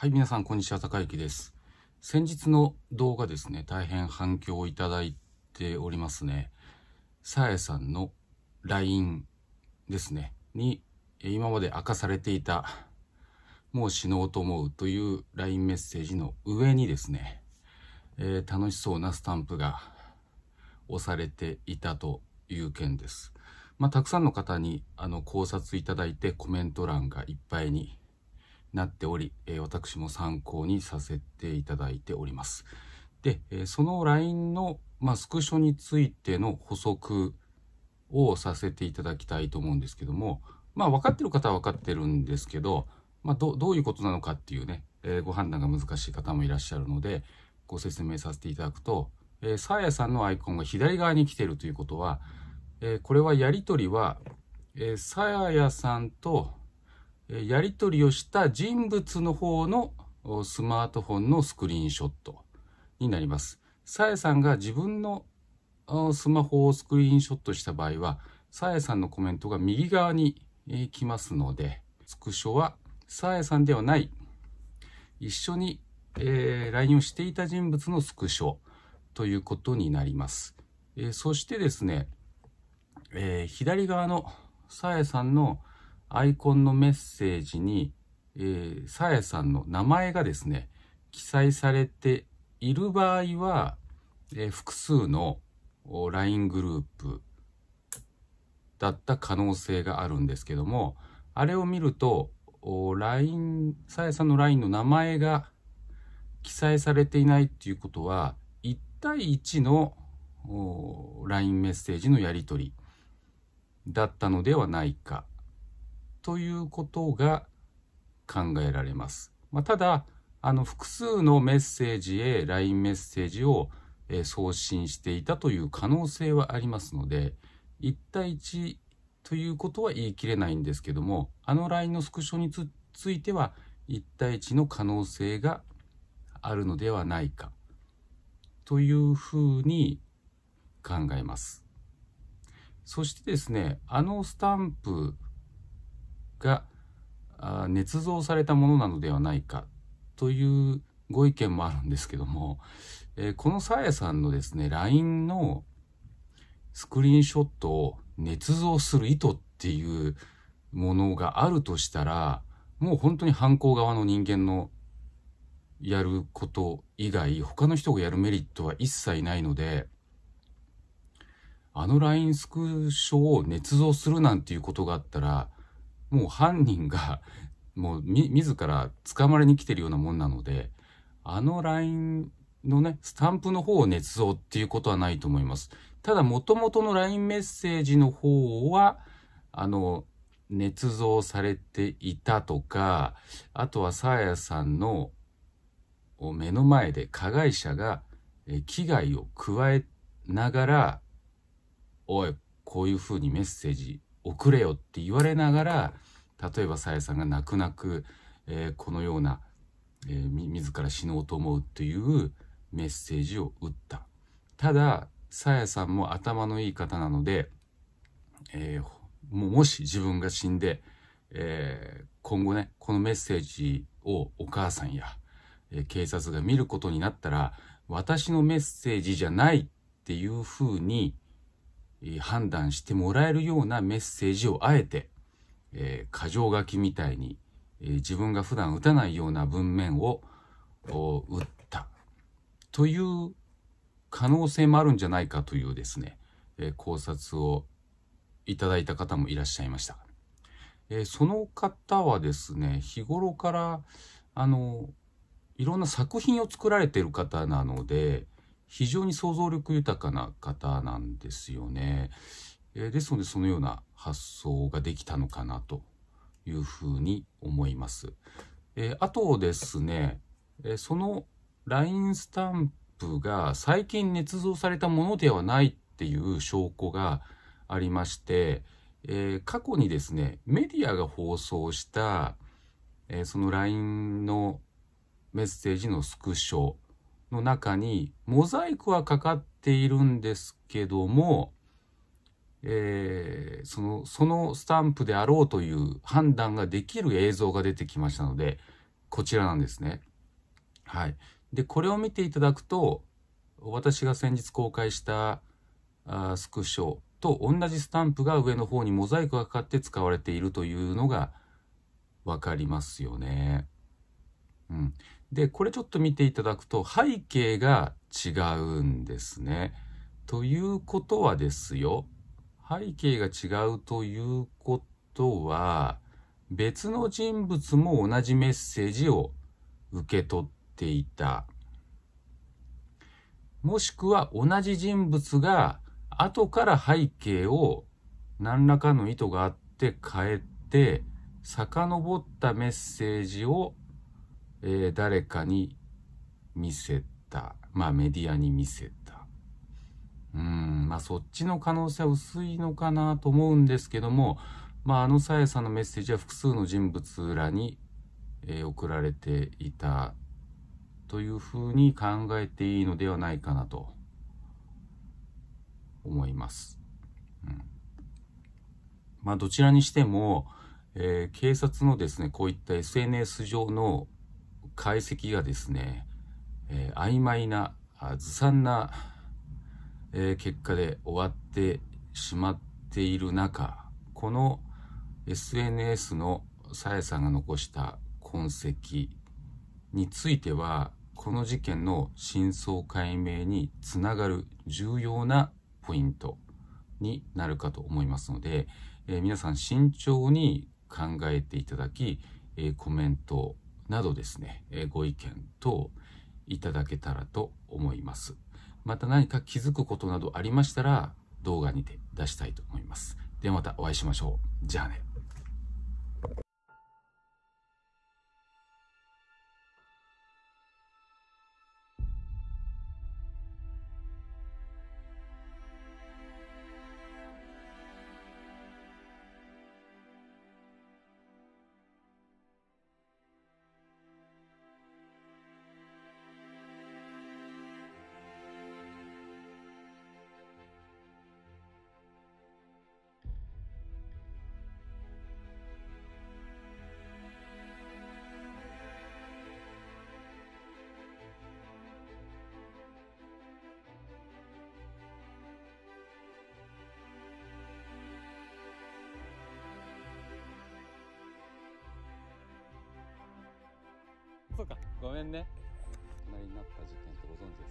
はい、皆さん、こんにちは。高之です。先日の動画ですね、大変反響をいただいておりますね。さえさんの LINE ですね、に、今まで明かされていた、もう死のうと思うという LINE メッセージの上にですね、えー、楽しそうなスタンプが押されていたという件です。まあ、たくさんの方にあの考察いただいてコメント欄がいっぱいになっており、え私も参考にさせていただいております。で、えその LINE の、まあ、スクショについての補足をさせていただきたいと思うんですけども、まあ、分かってる方は分かってるんですけど、まあ、どういうことなのかっていうね、えご判断が難しい方もいらっしゃるので、ご説明させていただくと、えー、サーヤさんのアイコンが左側に来てるということは、えー、これはやりとりは、えー、サーヤさんとやり取りをした人物の方のスマートフォンのスクリーンショットになります。さえさんが自分のスマホをスクリーンショットした場合は、さえさんのコメントが右側に来ますので、スクショはさえさんではない、一緒に、え LINE をしていた人物のスクショということになります。えそしてですね、え左側のさえさんのアイコンのメッセージに、えー、さやさんの名前がですね、記載されている場合は、えー、複数の LINE グループだった可能性があるんですけども、あれを見ると、LINE、さやさんの LINE の名前が記載されていないっていうことは、1対1の LINE メッセージのやり取りだったのではないかということが考えられます。まあ、ただ、あの複数のメッセージへ LINE メッセージを送信していたという可能性はありますので、1対1ということは言い切れないんですけども、あの LINE のスクショについては1対1の可能性があるのではないかというふうに考えます。そしてですね、あのスタンプが捏造されたものなのではないかというご意見もあるんですけども、えー、このさやさんのですね LINE のスクリーンショットを捏造する意図っていうものがあるとしたらもう本当に犯行側の人間のやること以外他の人がやるメリットは一切ないのであの LINE スクショを捏造するなんていうことがあったらもう犯人が もうみ自ら捕まりに来てるようなもんなのであの LINE のねスタンプの方を捏造っていうことはないと思いますただもともとの LINE メッセージの方はあの捏造されていたとかあとはさやさんの目の前で加害者が危害を加えながら「おいこういうふうにメッセージ遅れよって言われながら例えばさやさんが泣く泣く、えー、このような、えー、自ら死のうと思うというメッセージを打ったたださやさんも頭のいい方なので、えー、ももし自分が死んで、えー、今後ねこのメッセージをお母さんや、えー、警察が見ることになったら私のメッセージじゃないっていうふうに判断してもらえるようなメッセージをあえて、えー、箇条書きみたいに、えー、自分が普段打たないような文面を打ったという可能性もあるんじゃないかというですね、えー、考察をいただいた方もいらっしゃいました。えー、その方はですね、日頃から、あの、いろんな作品を作られている方なので、非常に想像力豊かな方なんですよね。えですのでそのような発想ができたのかなというふうに思います。えあとですね、えその LINE スタンプが最近捏造されたものではないっていう証拠がありまして、えー、過去にですねメディアが放送した、えー、その LINE のメッセージのスクショの中にモザイクはかかっているんですけども、えー、そのそのスタンプであろうという判断ができる映像が出てきましたのでこちらなんですね。はい、でこれを見ていただくと私が先日公開したあスクショと同じスタンプが上の方にモザイクがかかって使われているというのが分かりますよね。うん、で、これちょっと見ていただくと背景が違うんですね。ということはですよ、背景が違うということは、別の人物も同じメッセージを受け取っていた。もしくは同じ人物が後から背景を何らかの意図があって変えて遡ったメッセージをえー、誰かに見せた。まあメディアに見せた。うん、まあそっちの可能性は薄いのかなと思うんですけども、まああのさやさんのメッセージは複数の人物らに、えー、送られていたというふうに考えていいのではないかなと思います。うん、まあどちらにしても、えー、警察のですね、こういった SNS 上の解析がですね、えー、曖昧な、ずさんな、えー、結果で終わってしまっている中、この SNS のさやさんが残した痕跡については、この事件の真相解明につながる重要なポイントになるかと思いますので、えー、皆さん慎重に考えていただき、えー、コメントなどですね、えご意見等いただけたらと思います。また何か気づくことなどありましたら動画にて出したいと思います。ではまたお会いしましょう。じゃあね。そうかごめんね隣になった事件ってご存知ですか